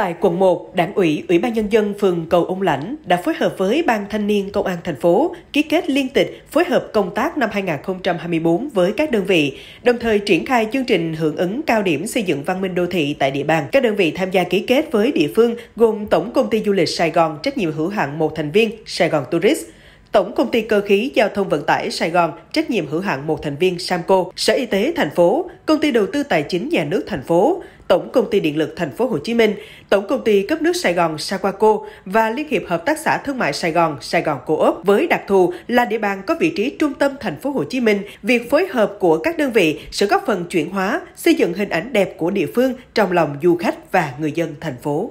Tại quận 1, Đảng ủy, Ủy ban nhân dân phường Cầu Ông Lãnh đã phối hợp với Ban Thanh niên Công an thành phố ký kết liên tịch phối hợp công tác năm 2024 với các đơn vị, đồng thời triển khai chương trình hưởng ứng cao điểm xây dựng văn minh đô thị tại địa bàn. Các đơn vị tham gia ký kết với địa phương gồm Tổng công ty du lịch Sài Gòn trách nhiệm hữu hạn một thành viên Sài Gòn Tourist, Tổng công ty Cơ khí Giao thông Vận tải Sài Gòn, trách nhiệm hữu hạn một thành viên Samco, Sở Y tế thành phố, Công ty Đầu tư Tài chính Nhà nước thành phố, Tổng công ty Điện lực thành phố Hồ Chí Minh, Tổng công ty cấp nước Sài Gòn Saquaco và Liên hiệp Hợp tác xã Thương mại Sài Gòn Sài Gòn Co op với đặc thù là địa bàn có vị trí trung tâm thành phố Hồ Chí Minh, việc phối hợp của các đơn vị sẽ góp phần chuyển hóa, xây dựng hình ảnh đẹp của địa phương trong lòng du khách và người dân thành phố.